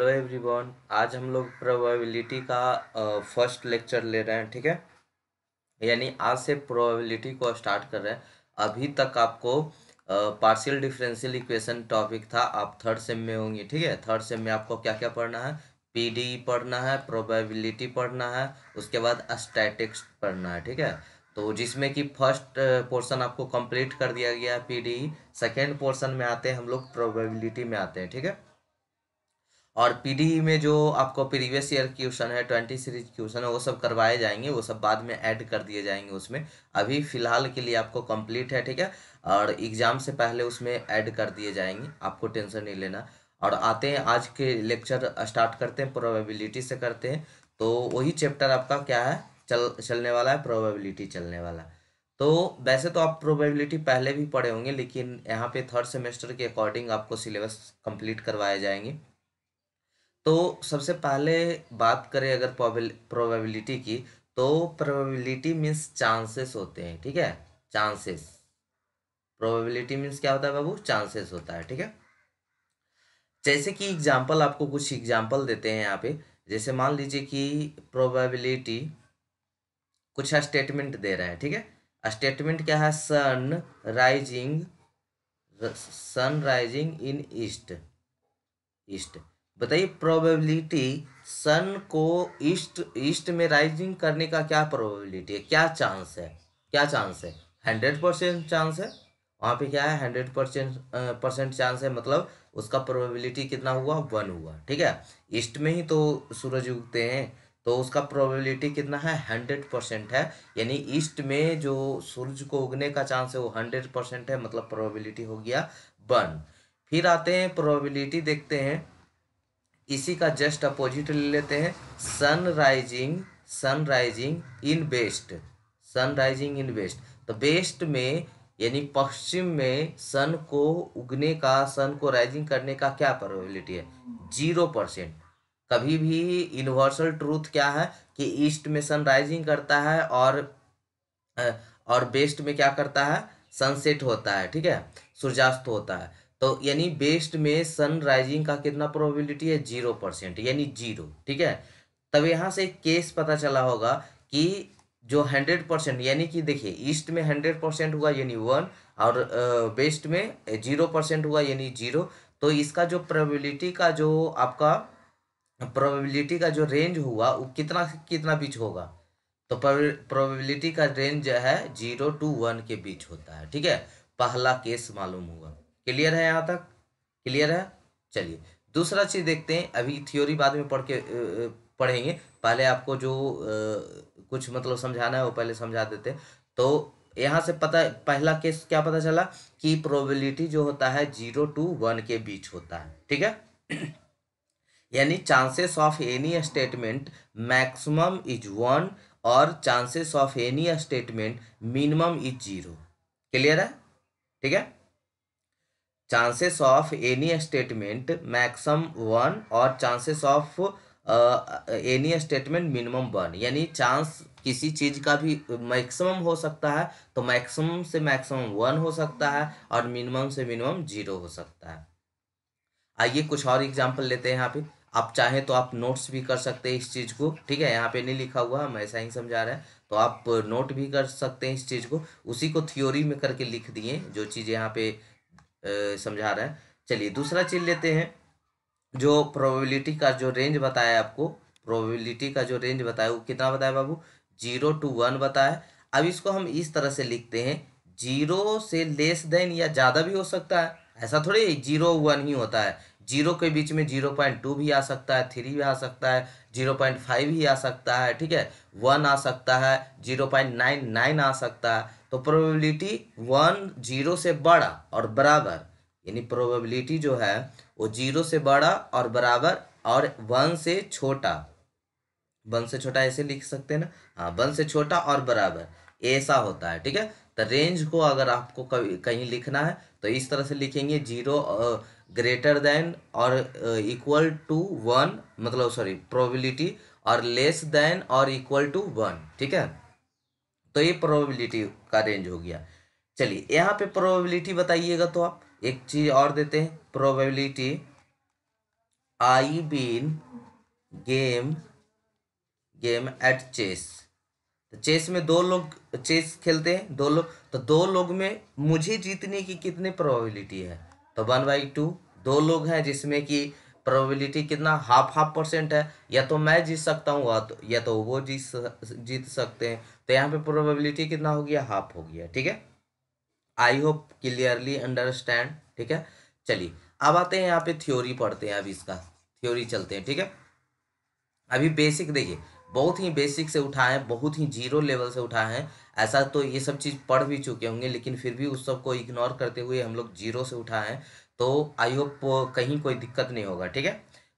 hello everyone आज हम लोग प्रोबेबिलिटी का फर्स्ट लेक्चर ले रहे हैं ठीक है यानी आज से प्रोबेबिलिटी को स्टार्ट कर रहे हैं अभी तक आपको पार्शियल डिफरेंशियल इक्वेशन टॉपिक था आप थर्ड सेम में होंगे ठीक है थर्ड सेम में आपको क्या क्या पढ़ना है पीडीई e पढ़ना है प्रोबेबिलिटी पढ़ना है उसके बाद स्टैटिक्स पढ़ना है ठीक है तो जिसमें कि फर्स्ट पोर्शन आपको कंप्लीट कर दिया गया है पी सेकेंड पोर्शन में आते हैं हम लोग प्रोबेबिलिटी में आते हैं ठीक है और पीडी में जो आपको प्रीवियस ईयर क्वेश्चन है ट्वेंटी सीरीज क्वेश्चन है वो सब करवाए जाएंगे वो सब बाद में ऐड कर दिए जाएंगे उसमें अभी फ़िलहाल के लिए आपको कंप्लीट है ठीक है और एग्ज़ाम से पहले उसमें ऐड कर दिए जाएंगे आपको टेंशन नहीं लेना और आते हैं आज के लेक्चर स्टार्ट करते हैं प्रोबेबिलिटी से करते हैं तो वही चैप्टर आपका क्या है चल चलने वाला है प्रोबेबिलिटी चलने वाला है तो वैसे तो आप प्रोबेबिलिटी पहले भी पढ़े होंगे लेकिन यहाँ पे थर्ड सेमेस्टर के अकॉर्डिंग आपको सिलेबस कंप्लीट करवाए जाएंगे तो सबसे पहले बात करें अगर प्रोबेबिलिटी की तो प्रोबेबिलिटी मीन्स चांसेस होते हैं ठीक है चांसेस प्रोबेबिलिटी मीन्स क्या होता है बाबू चांसेस होता है ठीक है जैसे कि एग्जाम्पल आपको कुछ एग्जाम्पल देते हैं यहाँ पे जैसे मान लीजिए कि प्रोबेबिलिटी कुछ स्टेटमेंट दे रहा है ठीक है स्टेटमेंट क्या है sun rising sun rising in east east बताइए प्रोबेबिलिटी सन को ईस्ट ईस्ट में राइजिंग करने का क्या प्रोबेबिलिटी है क्या चांस है क्या चांस है हंड्रेड परसेंट चांस है वहाँ पे क्या है हंड्रेड परसेंट परसेंट चांस है मतलब उसका प्रोबेबिलिटी कितना हुआ वन हुआ ठीक है ईस्ट में ही तो सूरज उगते हैं तो उसका प्रोबेबिलिटी कितना है हंड्रेड परसेंट है यानी ईस्ट में जो सूरज को उगने का चांस है वो हंड्रेड परसेंट है मतलब प्रोबेबिलिटी हो गया वन फिर आते हैं प्रोबेबिलिटी देखते हैं इसी का जस्ट अपोजिट ले लेते हैं sun rising sun rising in west sun rising in west तो वेस्ट में यानी पश्चिम में सन को उगने का सन को राइजिंग करने का क्या प्रोबेबिलिटी है जीरो परसेंट कभी भी यूनिवर्सल ट्रूथ क्या है कि ईस्ट में सन राइजिंग करता है और और वेस्ट में क्या करता है सनसेट होता है ठीक है सूर्यास्त होता है तो यानी बेस्ट में सन राइजिंग का कितना प्रोबेबिलिटी है जीरो परसेंट यानी जीरो ठीक है तब यहाँ से केस पता चला होगा कि जो हंड्रेड परसेंट यानी कि देखिए ईस्ट में हंड्रेड परसेंट हुआ यानी वन और वेस्ट में जीरो परसेंट हुआ यानी जीरो तो इसका जो प्रोबेबिलिटी का जो आपका प्रोबेबिलिटी का जो रेंज हुआ वो कितना कितना बीच होगा तो प्रोबेबिलिटी का रेंज है जीरो टू वन के बीच होता है ठीक है पहला केस मालूम हुआ क्लियर है यहाँ तक क्लियर है चलिए दूसरा चीज़ देखते हैं अभी थ्योरी बाद में पढ़ के पढ़ेंगे पहले आपको जो आ, कुछ मतलब समझाना है वो पहले समझा देते तो यहाँ से पता पहला केस क्या पता चला कि प्रोबेबिलिटी जो होता है जीरो टू वन के बीच होता है ठीक है यानी chances of any statement maximum is one और chances of any statement minimum is zero clear है ठीक है chances of any statement maximum one और chances of any statement minimum one यानी चांस किसी चीज़ का भी मैक्सिमम हो सकता है तो मैक्सिमम से मैक्सिमम वन हो सकता है और मिनिमम से मिनिमम जीरो हो सकता है आइए कुछ और एग्जांपल लेते हैं यहाँ पे आप चाहें तो आप नोट्स भी कर सकते हैं इस चीज़ को ठीक है यहाँ पे नहीं लिखा हुआ हम ऐसा ही समझा रहे हैं तो आप नोट भी कर सकते हैं इस चीज़ को उसी को थ्योरी में करके लिख दिए जो चीज़ें यहाँ पे समझा रहा है चलिए दूसरा चीज लेते हैं जो प्रोबेबिलिटी का जो रेंज बताया आपको प्रोबेबिलिटी का जो रेंज बताया वो कितना बताया बाबू जीरो टू वन बताया अब इसको हम इस तरह से लिखते हैं जीरो से लेस देन या ज़्यादा भी हो सकता है ऐसा थोड़ी जीरो वन ही होता है जीरो के बीच में जीरो पॉइंट टू भी आ सकता है थ्री भी आ सकता है जीरो पॉइंट फाइव भी आ सकता है ठीक है वन आ सकता है जीरो पॉइंट नाइन नाइन आ सकता है तो प्रोबेबिलिटी वन जीरो से बड़ा और बराबर यानी प्रोबेबिलिटी जो है वो जीरो से बड़ा और बराबर और वन से छोटा वन से छोटा ऐसे लिख सकते हैं ना हाँ वन से छोटा और बराबर ऐसा होता है ठीक है तो रेंज को अगर आपको कहीं लिखना है तो इस तरह से लिखेंगे जीरो ग्रेटर देन और इक्वल टू वन मतलब सॉरी प्रोबेबिलिटी और लेस देन और इक्वल टू वन ठीक है तो ये प्रोबेबिलिटी का रेंज हो गया चलिए यहाँ पे प्रोबेबिलिटी बताइएगा तो आप एक चीज और देते हैं probability I been game game at chess तो चेस में दो लोग चेस खेलते हैं दो लोग तो दो लोग में मुझे जीतने की कितनी प्रोबेबिलिटी है तो वन बाई टू दो लोग हैं जिसमें कि प्रोबेबिलिटी कितना हाफ हाफ परसेंट है या तो मैं जीत सकता हूँ तो, या तो वो जीत जीत सकते हैं तो यहाँ पे प्रोबेबिलिटी कितना हो गया हाफ हो गया ठीक है आई होप क्लियरली अंडरस्टैंड ठीक है चलिए अब आते हैं यहाँ पे थ्योरी पढ़ते हैं अभी इसका थ्योरी चलते हैं ठीक है अभी बेसिक देखिए बहुत ही बेसिक से उठाए बहुत ही जीरो लेवल से उठाए हैं ऐसा तो ये सब चीज़ पढ़ भी चुके होंगे लेकिन फिर भी उस सब को इग्नोर करते हुए हम लोग जीरो से हैं तो आई होप कहीं कोई दिक्कत नहीं होगा ठीक है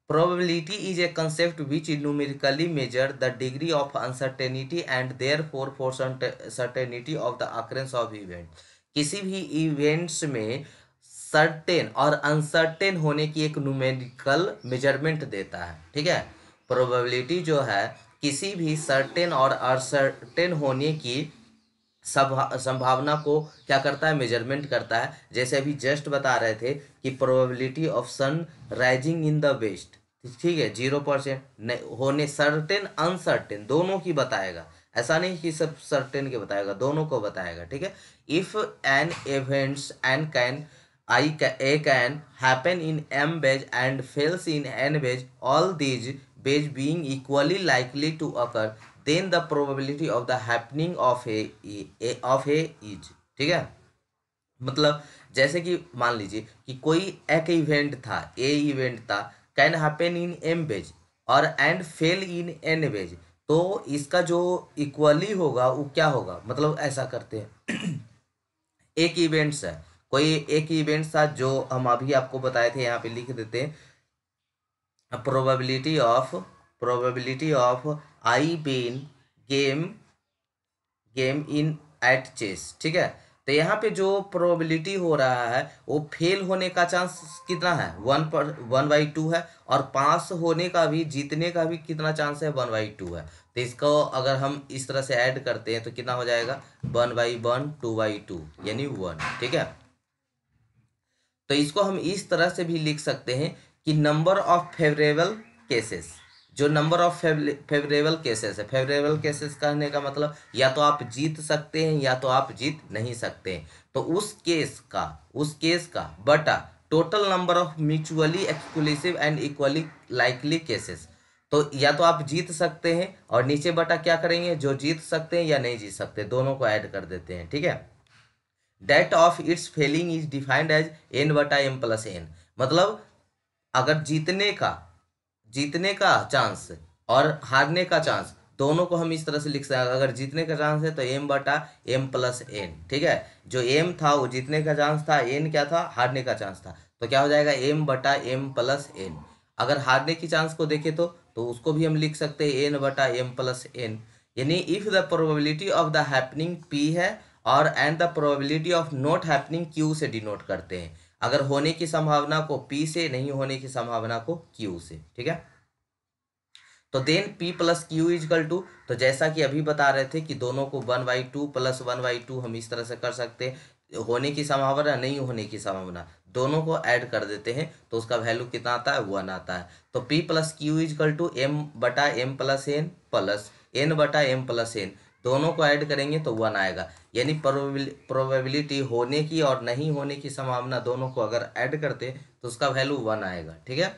probability a concept which is numerically measure the degree of uncertainty and therefore for certainty of the occurrence of event किसी भी इवेंट्स में सर्टेन और अनसर्टेन होने की एक न्यूमेरिकल मेजरमेंट देता है ठीक है प्रोबेबिलिटी जो है किसी भी सर्टेन और अनसर्टेन होने की संभावना को क्या करता है मेजरमेंट करता है जैसे अभी जस्ट बता रहे थे कि probability of sun rising in the west ठीक है जीरो परसेंट होने सर्टेन अनसर्टेन दोनों की बताएगा ऐसा नहीं कि सब सर्टेन के बताएगा दोनों को बताएगा ठीक है if an events and can I a can happen in m ways and fails in n ways all these ways being equally likely to occur then the probability of the happening of A of A is ठीक है मतलब जैसे कि मान लीजिए कि कोई एक इवेंट था ए इवेंट था can happen in m ways और and fail in n ways तो इसका जो इक्वली होगा वो क्या होगा मतलब ऐसा करते हैं एक इवेंट्स है कोई एक इवेंट था जो हम अभी आपको बताए थे यहाँ पे लिख देते हैं probability of probability of I been game game in at chess ठीक है तो यहाँ पे जो प्रोबेबिलिटी हो रहा है वो फेल होने का चांस कितना है वन पर वन बाई टू है और पास होने का भी जीतने का भी कितना चांस है वन बाई टू है तो इसको अगर हम इस तरह से ऐड करते हैं तो कितना हो जाएगा one by one two by two यानी वन ठीक है तो इसको हम इस तरह से भी लिख सकते हैं कि नंबर ऑफ फेवरेबल केसेस जो नंबर ऑफ फेवरेबल केसेस है फेवरेबल केसेस कहने का मतलब या तो आप जीत सकते हैं या तो आप जीत नहीं सकते हैं तो उस केस का उस केस का बटा total number of mutually exclusive and equally likely cases तो या तो आप जीत सकते हैं और नीचे बटा क्या करेंगे जो जीत सकते हैं या नहीं जीत सकते दोनों को ऐड कर देते हैं ठीक है that of its failing is defined as n बटा एम प्लस एन मतलब अगर जीतने का जीतने का चांस और हारने का चांस दोनों को हम इस तरह से लिख सकते हैं अगर जीतने का चांस है तो एम बटा एम प्लस एन ठीक है जो एम था वो जीतने का चांस था एन क्या था हारने का चांस था तो क्या हो जाएगा एम बटा एम प्लस एन अगर हारने की चांस को देखें तो तो उसको भी हम लिख सकते हैं एन बटा एम प्लस एन यानी if the probability of the happening p है और and the probability of not happening q से डिनोट करते हैं अगर होने की संभावना को पी से नहीं होने की संभावना को क्यू से ठीक है तो then p plus q is equal to तो जैसा कि अभी बता रहे थे कि दोनों को one by two plus one by two हम इस तरह से कर सकते हैं होने की संभावना नहीं होने की संभावना दोनों को ऐड कर देते हैं तो उसका वैल्यू कितना आता है वन आता है तो p plus q is equal to m बटा m plus n plus n बटा एम प्लस एन दोनों को ऐड करेंगे तो वन आएगा यानी प्रोबेबिलिटी होने की और नहीं होने की संभावना दोनों को अगर ऐड करते तो उसका वैल्यू वन आएगा ठीक है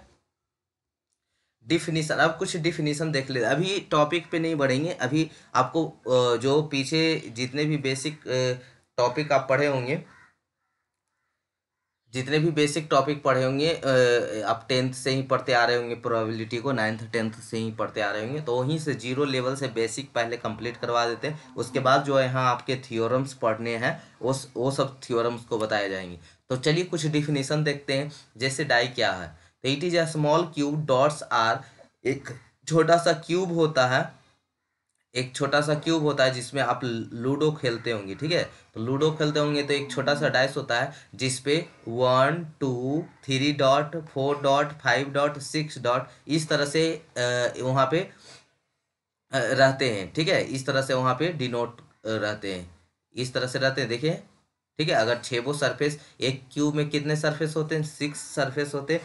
डिफिनीशन अब कुछ डिफिनीशन देख लेते अभी टॉपिक पे नहीं बढ़ेंगे अभी आपको जो पीछे जितने भी बेसिक टॉपिक आप पढ़े होंगे जितने भी बेसिक टॉपिक पढ़े होंगे आप टेंथ से ही पढ़ते आ रहे होंगे प्रोबेबिलिटी को नाइन्थ टेंथ से ही पढ़ते आ रहे होंगे तो वहीं से जीरो लेवल से बेसिक पहले कंप्लीट करवा देते हैं उसके बाद जो है यहाँ आपके थियोरम्स पढ़ने हैं वो वो सब थियोरम्स को बताए जाएंगे तो चलिए कुछ डिफिनेशन देखते हैं जैसे डाई क्या है it is a small cube dots are एक छोटा सा क्यूब होता है एक छोटा सा क्यूब होता है जिसमें आप लूडो खेलते होंगे ठीक है तो लूडो खेलते होंगे तो एक छोटा सा डाइस होता है जिसपे one two three dot four dot five dot six dot इस तरह से वहाँ पे रहते हैं ठीक है इस तरह से वहाँ पे डिनोट रहते हैं इस तरह से रहते हैं देखिए ठीक है अगर छः वो सरफेस एक क्यूब में कितने सरफेस होते हैं सिक्स सरफेस होते हैं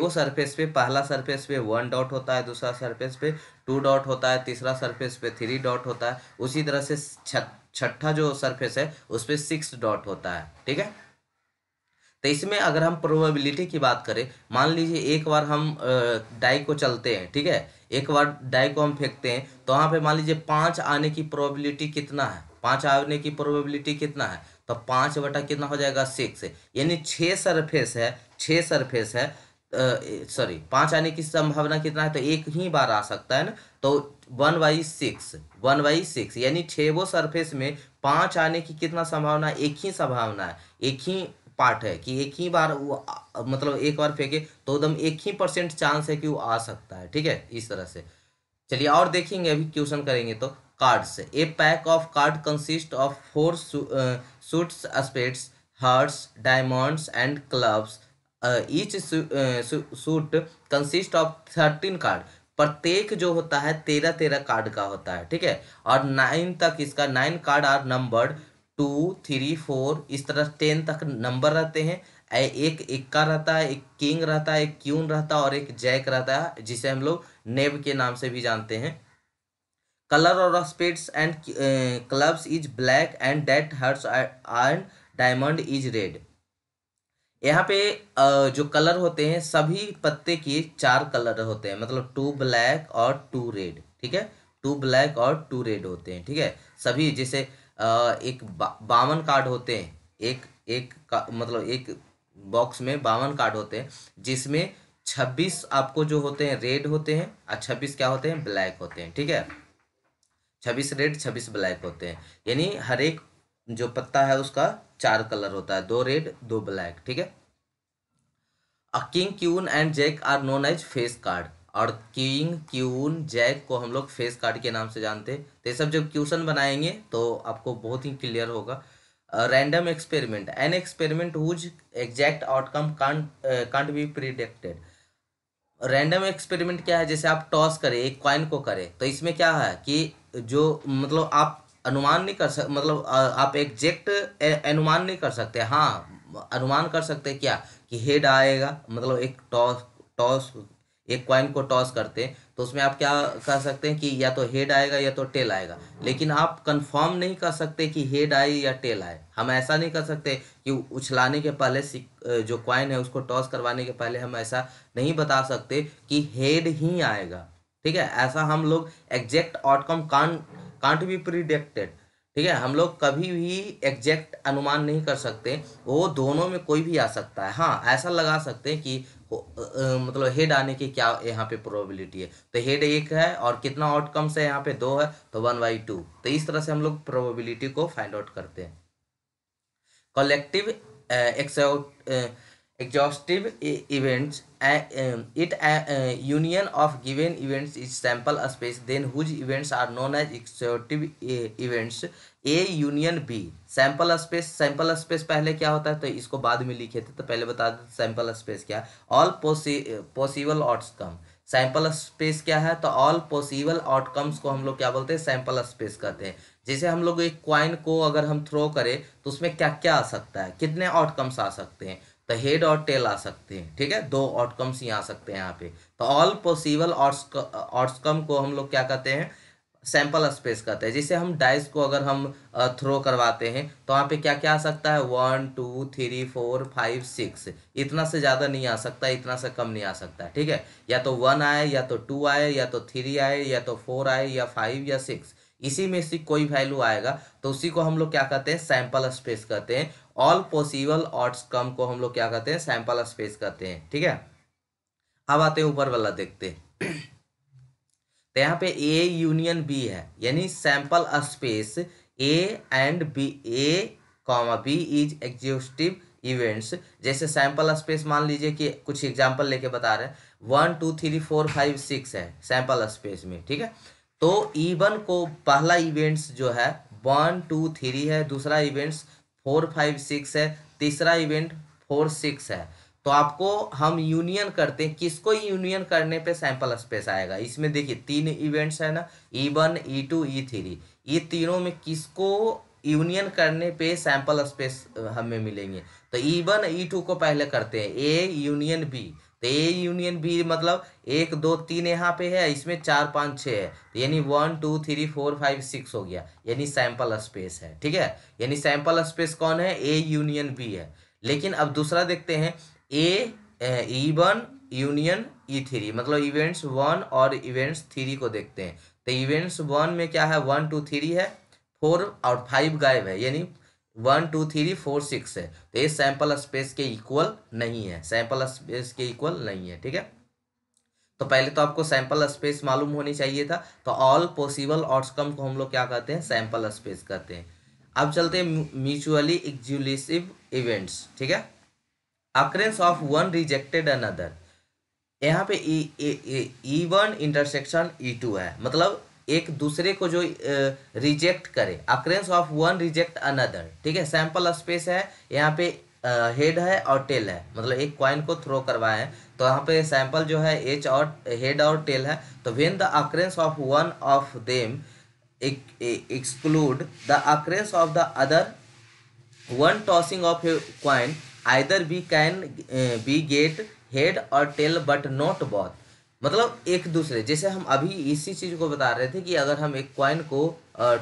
गो सरफेस पे पहला सरफेस पे वन डॉट होता है दूसरा सरफेस पे टू डॉट होता है तीसरा सरफेस पे थ्री डॉट होता है उसी तरह से छठा जो सरफेस है उस पर सिक्स डॉट होता है ठीक है तो इसमें अगर हम प्रोबेबिलिटी की बात करें मान लीजिए एक बार हम डाई को चलते हैं ठीक है एक बार डाई को हम फेंकते हैं तो वहाँ पे मान लीजिए पाँच आने की प्रोबेबिलिटी कितना है पाँच आने की प्रोबेबिलिटी कितना है तो पाँच बटा कितना हो जाएगा सिक्स यानी छः सरफेस है छः सरफेस है सॉरी पांच आने की संभावना कितना है तो एक ही बार आ सकता है ना तो one by six one by six यानी छेवो सरफेस में पांच आने की कितना संभावना एक ही संभावना है एक ही पार्ट है कि एक ही बार वो मतलब एक बार फेंके तो एकदम एक ही परसेंट चांस है कि वो आ सकता है ठीक है इस तरह से चलिए और देखेंगे अभी क्वेश्चन करेंगे तो cards a pack of card consist of four suits spades hearts diamonds and clubs each suit consist of thirteen card प्रत्येक जो होता है तेरह तेरह कार्ड का होता है ठीक है और नाइन तक इसका nine card are number two three four इस तरह टेन तक नंबर रहते हैं एक इक्का रहता है एक किंग रहता है एक क्यून रहता है और एक जैक रहता है जिसे हम लोग नेब के नाम से भी जानते हैं कलर और spades and clubs is black and that hearts and diamond is red यहाँ पे जो कलर होते हैं सभी पत्ते के चार कलर होते हैं मतलब टू ब्लैक और टू रेड ठीक है टू ब्लैक और टू रेड होते हैं ठीक है सभी जैसे एक बावन कार्ड होते हैं एक एक मतलब एक बॉक्स में बावन कार्ड होते हैं जिसमें छब्बीस आपको जो होते हैं रेड होते हैं और छब्बीस क्या होते हैं ब्लैक होते हैं ठीक है छब्बीस रेड छब्बीस ब्लैक होते हैं यानी हर एक जो पत्ता है उसका चार कलर होता है दो रेड दो ब्लैक ठीक है a king queen and jack are known as face card और किंग क्यून जैक को हम लोग फेस कार्ड के नाम से जानते हैं तो ये सब जब क्यूशन बनाएंगे तो आपको बहुत ही क्लियर होगा random experiment an experiment whose exact outcome can't can't be predicted random experiment क्या है जैसे आप टॉस करें एक क्वाइन को करें तो इसमें क्या है कि जो मतलब आप अनुमान नहीं कर सक मतलब आप एग्जैक्ट अनुमान नहीं कर सकते हाँ अनुमान कर सकते क्या कि हेड आएगा मतलब एक टॉस टॉस एक क्वाइन को टॉस करते हैं तो उसमें आप क्या कह सकते हैं कि या तो हेड आएगा या तो टेल आएगा लेकिन आप कंफर्म नहीं कर सकते कि हेड आए या टेल आए हम ऐसा नहीं कर सकते कि उछलाने के पहले जो क्वाइन है उसको टॉस करवाने के पहले हम ऐसा नहीं बता सकते कि हेड ही आएगा ठीक है ऐसा हम लोग exact outcome can can't be predicted ठीक है हम लोग कभी भी एग्जैक्ट अनुमान नहीं कर सकते वो दोनों में कोई भी आ सकता है हाँ ऐसा लगा सकते हैं कि मतलब हेड आने की क्या यहाँ पे प्रोबेबिलिटी है तो हेड एक है और कितना आउटकम्स है यहाँ पे दो है तो वन बाई टू तो इस तरह से हम लोग प्रोबेबिलिटी को फाइंड आउट करते हैं collective exhaust exhaustive e-, events um, it uh, union of given events is sample space then whose events are known as exhaustive e-, events A union B sample space sample space पहले क्या होता है तो इसको बाद में लिखे थे तो पहले बता दें सैंपल स्पेस क्या all possible outcome sample space क्या है तो ऑल पॉसिबल आउटकम्स को हम लोग क्या बोलते हैं सैंपल स्पेस कहते हैं जैसे हम लोग एक क्वाइन को अगर हम थ्रो करें तो उसमें क्या क्या आ सकता है कितने आउटकम्स आ सकते हैं तो हेड और टेल आ सकते हैं ठीक है दो आउटकम्स ही आ सकते हैं यहाँ पे तो ऑल पॉसिबल आउटकम को हम लोग क्या कहते हैं सैंपल स्पेस कहते हैं जिसे हम डाइस को अगर हम थ्रो करवाते हैं तो वहाँ पे क्या क्या आ सकता है one two three four five six इतना से ज़्यादा नहीं आ सकता इतना से कम नहीं आ सकता ठीक है या तो वन आए या तो टू आए या तो थ्री आए या तो फोर आए या फाइव या सिक्स इसी में से कोई वैल्यू आएगा तो उसी को हम लोग क्या कहते हैं सैंपल स्पेस कहते हैं ऑल पॉसिबल ऑट्स कम को हम लोग क्या कहते हैं सैंपल स्पेस कहते हैं ठीक है अब आते हैं ऊपर वाला देखते हैं तो यहाँ पे ए यूनियन बी है यानी sample space A and B A comma B is exhaustive events जैसे सैंपल स्पेस मान लीजिए कि कुछ एग्जाम्पल लेके बता रहे हैं one two three four five six है सैंपल स्पेस में ठीक है तो ई को पहला इवेंट्स जो है वन टू थ्री है दूसरा इवेंट्स फोर फाइव सिक्स है तीसरा इवेंट फोर सिक्स है तो आपको हम यूनियन करते हैं किसको यूनियन करने पे सैंपल स्पेस आएगा इसमें देखिए तीन इवेंट्स है ना E one E two E three ये तीनों में किसको यूनियन करने पे सैंपल स्पेस हमें मिलेंगे तो ई वन ई टू को पहले करते हैं ए यूनियन बी तो ए यूनियन बी मतलब एक दो तीन यहाँ पे है इसमें चार पाँच छः है तो यानी one two three four five six हो गया यानी सैंपल स्पेस है ठीक है यानी सैंपल स्पेस कौन है ए यूनियन बी है लेकिन अब दूसरा देखते हैं a E one union E three मतलब इवेंट्स वन और इवेंट्स थ्री को देखते हैं तो इवेंट्स वन में क्या है वन टू थ्री है फोर और फाइव गायब है यानी one two three four six है तो ये सैंपल स्पेस के इक्वल नहीं है सैंपल स्पेस के इक्वल नहीं है ठीक है तो पहले तो आपको सैंपल स्पेस मालूम होनी चाहिए था तो ऑल पॉसिबल आउटकम को हम लोग क्या कहते हैं सैंपल स्पेस कहते हैं अब चलते हैं म्यूचुअली एग्जुलिसिव इवेंट्स ठीक है occurrence of one rejected another यहाँ पे E one intersection E two है मतलब एक दूसरे को जो रिजेक्ट करे occurrence of one reject another ठीक है सैंपल स्पेस है यहाँ पे हेड है और टेल है मतलब एक क्वाइन को थ्रो करवाए हैं तो यहाँ पे सैंपल जो है एच और हेड और टेल है तो when the occurrence of one of them exclude the occurrence of the other one tossing of coin either be can be get head और टेल बट नॉट बॉथ मतलब एक दूसरे जैसे हम अभी इसी चीज़ को बता रहे थे कि अगर हम एक क्वाइन को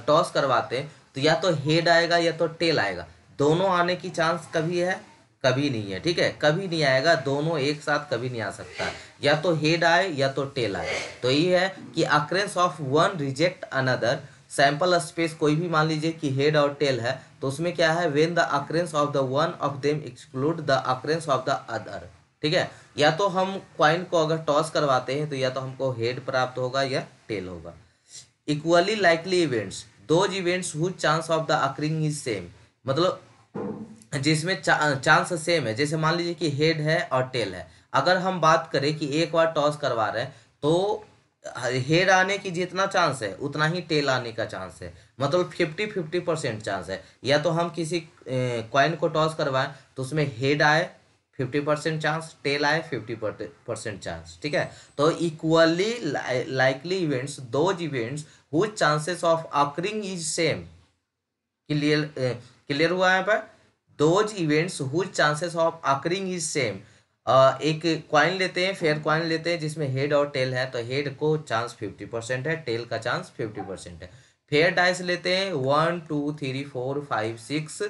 टॉस करवाते हैं तो या तो हेड आएगा या तो टेल आएगा दोनों आने की चांस कभी है कभी नहीं है ठीक है कभी नहीं आएगा दोनों एक साथ कभी नहीं आ सकता या तो हेड आए या तो टेल आए तो ये है कि occurrence of one reject another sample space कोई भी मान लीजिए कि हेड और टेल है तो उसमें क्या है when the occurrence of the one of them exclude the occurrence of the other ठीक है या तो हम क्वाइन को अगर टॉस करवाते हैं तो या तो हमको हेड प्राप्त होगा या टेल होगा इक्वली लाइकली इवेंट्स दो events who chance of the occurring is same मतलब जिसमें चा, चांस सेम है जैसे मान लीजिए कि हेड है और टेल है अगर हम बात करें कि एक बार टॉस करवा रहे हैं तो हेड आने की जितना चांस है उतना ही टेल आने का चांस है मतलब फिफ्टी फिफ्टी परसेंट चांस है या तो हम किसी क्वाइन को टॉस करवाएं तो उसमें हेड आए फिफ्टी परसेंट चांस टेल आए फिफ्टी परसेंट चांस ठीक है तो equally likely events those events whose chances of occurring is same clear clear हुआ है पर those events whose chances of occurring is same एक क्वाइन लेते हैं फेयर क्वाइन लेते हैं जिसमें हेड और टेल है तो हेड को चांस फिफ्टी परसेंट है टेल का चांस फिफ्टी परसेंट है फेयर डाइस लेते हैं one two three four five six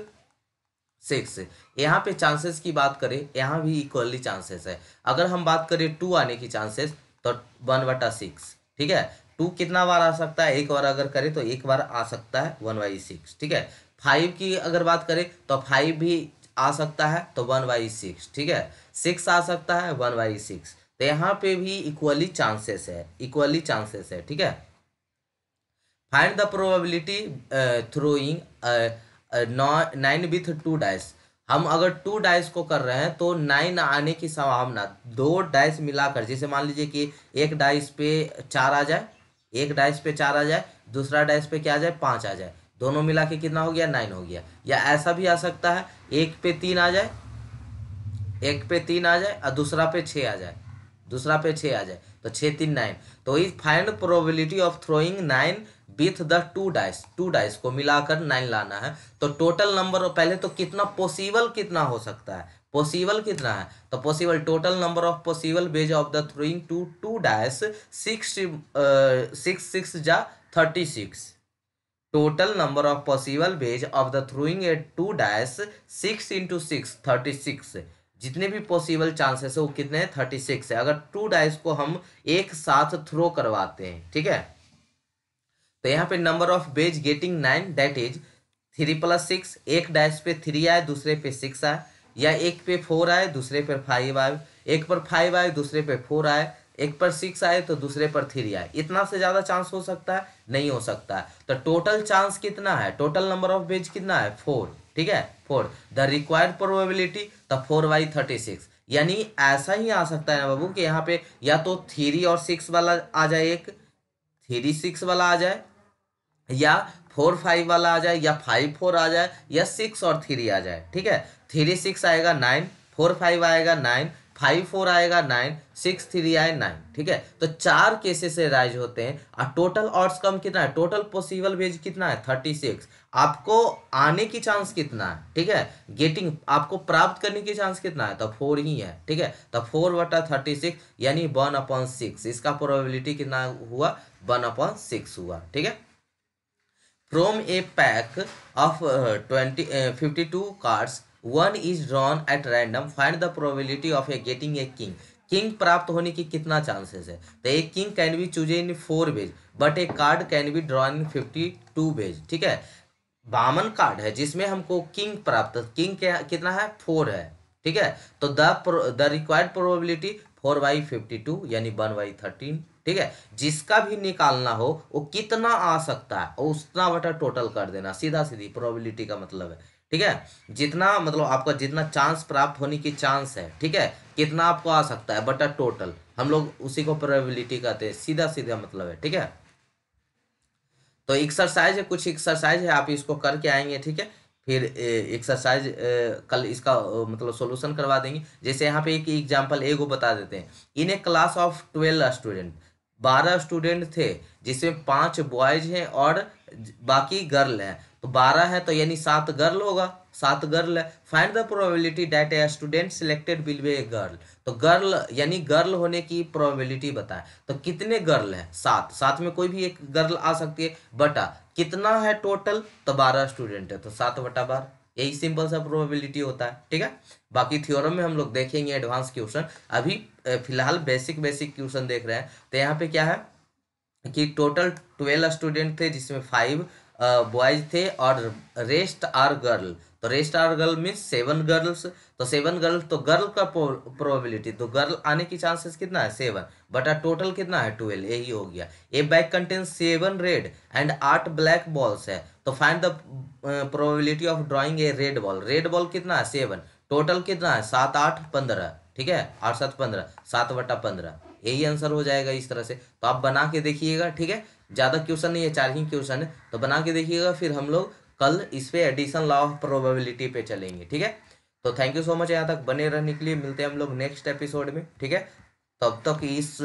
six यहाँ पे चांसेस की बात करें यहाँ भी इक्वली चांसेस है अगर हम बात करें टू आने की चांसेस तो वन बटा सिक्स ठीक है टू कितना बार आ सकता है एक बार अगर करें तो एक बार आ सकता है वन बाई सिक्स ठीक है फाइव की अगर बात करें तो फाइव भी आ सकता है तो वन बाई सिक्स ठीक है सिक्स आ सकता है वन बाई सिक्स तो यहाँ पे भी इक्वली चांसेस है इक्वली चांसेस है ठीक है find the probability throwing nine with two dash हम अगर टू डाइस को कर रहे हैं तो नाइन आने की संभावना दो डाइस मिलाकर जैसे मान लीजिए कि एक डाइस पे चार आ जाए एक डाइस पे चार आ जाए दूसरा डाइस पे क्या आ जाए पाँच आ जाए दोनों मिला के कितना हो गया नाइन हो गया या ऐसा भी आ सकता है एक पे तीन आ जाए एक पे तीन आ जाए और दूसरा पे छः आ जाए दूसरा पे छः आ जाए तो छः तीन नाइन तो ही find probability of throwing nine with the two dice two dice को मिलाकर नाइन लाना है तो टोटल नंबर पहले तो कितना पॉसिबल कितना हो सकता है पॉसिबल कितना है तो possible total number of possible ways of the throwing two two dice six six six जा thirty six total number of possible ways of the throwing a two dice six into six thirty six जितने भी possible chances है वो कितने हैं thirty six है अगर to dice को हम एक साथ थ्रो करवाते हैं ठीक है तो यहाँ पे number of ways getting nine that is three plus six एक डाइस पे थ्री आए दूसरे पे सिक्स आए या एक पे फोर आए दूसरे पर फाइव आए एक पर फाइव आए दूसरे पे फोर आए एक पर सिक्स आए तो दूसरे पर थ्री आए इतना से ज़्यादा चांस हो सकता है नहीं हो सकता है तो टोटल चांस कितना है टोटल नंबर ऑफ बेज कितना है फोर ठीक है four the required probability the four by thirty six यानी ऐसा ही आ सकता है ना बाबू कि यहाँ पे या तो थ्री और सिक्स वाला आ जाए एक थ्री सिक्स वाला आ जाए या फोर फाइव वाला आ जाए या फाइव फोर आ जाए या सिक्स और थ्री आ जाए ठीक है थ्री सिक्स आएगा नाइन फोर फाइव आएगा नाइन फाइव फोर आएगा नाइन सिक्स थ्री आए नाइन ठीक है तो चार केसेस राइज होते हैं और टोटल ऑर्ड्स कम कितना है टोटल पॉसिबल वेज कितना है थर्टी सिक्स आपको आने की चांस कितना है ठीक है गेटिंग आपको प्राप्त करने की चांस कितना है तो फोर ही है ठीक है तो फोर वटा थर्टी सिक्स यानी वन अपॉन सिक्स इसका प्रोबेबिलिटी कितना हुआ वन अपॉन सिक्स हुआ ठीक है from a pack of twenty fifty two cards one is drawn at random find the probability of a getting a king king प्राप्त होने की कितना चांसेस है तो एक king can be chosen in four ways but a card can be drawn in fifty two ways ठीक है बामन card है जिसमें हमको किंग प्राप्त किंग कितना है फोर है ठीक है तो the the required probability four by fifty two यानी वन बाई थर्टीन ठीक है जिसका भी निकालना हो वो कितना आ सकता है और उतना बटा टोटल कर देना सीधा सीधी प्रोबेबिलिटी का मतलब है ठीक है जितना मतलब आपका जितना चांस प्राप्त होने की चांस है ठीक है कितना आपको आ सकता है बटा टोटल हम लोग उसी को प्रोबेबिलिटी कहते हैं सीधा सीधा मतलब है ठीक है तो एक्सरसाइज है कुछ एक्सरसाइज है आप इसको करके आएंगे ठीक है फिर एक्सरसाइज कल इसका मतलब सॉल्यूशन करवा देंगे जैसे यहाँ पे एक एग्जांपल ए को बता देते हैं in a class of twelve student बारह स्टूडेंट थे जिसमें पांच बॉयज हैं और बाकी गर्ल है तो बारह है तो यानी सात गर्ल होगा सात गर्ल है find the probability that a student selected will be a girl तो गर्ल यानी गर्ल होने की प्रोबेबिलिटी बताएं तो कितने गर्ल है सात सात में कोई भी एक गर्ल आ सकती है बटा कितना है टोटल तो बारह स्टूडेंट है तो सात बटा बारह यही सिंपल सा प्रोबेबिलिटी होता है ठीक है बाकी थ्योरम में हम लोग देखेंगे एडवांस क्वेश्चन अभी फिलहाल बेसिक बेसिक क्वेश्चन देख रहे हैं तो यहाँ पे क्या है कि टोटल ट्वेल्व स्टूडेंट थे जिसमें फाइव बॉयज थे और रेस्ट आर गर्ल तो rest are girl means seven girls तो सेवन गर्ल्स तो गर्ल का प्रोबेबिलिटी तो गर्ल आने की चांसेस कितना है सेवन बटा टोटल कितना है ट्वेल्व यही हो गया a bag contain seven red and आठ ब्लैक बॉल्स है तो find the probability of drawing a red ball red ball कितना है सेवन टोटल कितना है सात आठ पंद्रह ठीक है आठ सात पंद्रह सात बटा पंद्रह यही आंसर हो जाएगा इस तरह से तो आप बना के देखिएगा ठीक है ज़्यादा क्वेश्चन नहीं है चार ही क्वेश्चन है तो बना के देखिएगा फिर हम लोग कल इस पे एडिशन लॉ ऑफ प्रोबेबिलिटी पे चलेंगे ठीक है तो थैंक यू सो मच यहाँ तक बने रहने के लिए मिलते हैं हम लोग नेक्स्ट एपिसोड में ठीक है तब तक इस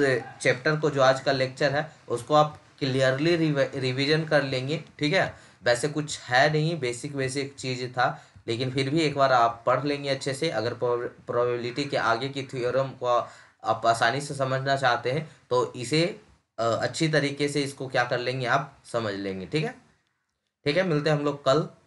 चैप्टर को जो आज का लेक्चर है उसको आप क्लियरली रिविजन कर लेंगे ठीक है वैसे कुछ है नहीं बेसिक बेसिक चीज़ था लेकिन फिर भी एक बार आप पढ़ लेंगे अच्छे से अगर प्रोबेबिलिटी के आगे की थ्योरम को आप आसानी से समझना चाहते हैं तो इसे अच्छी तरीके से इसको क्या कर लेंगे आप समझ लेंगे ठीक है ठीक है मिलते हैं हम लोग कल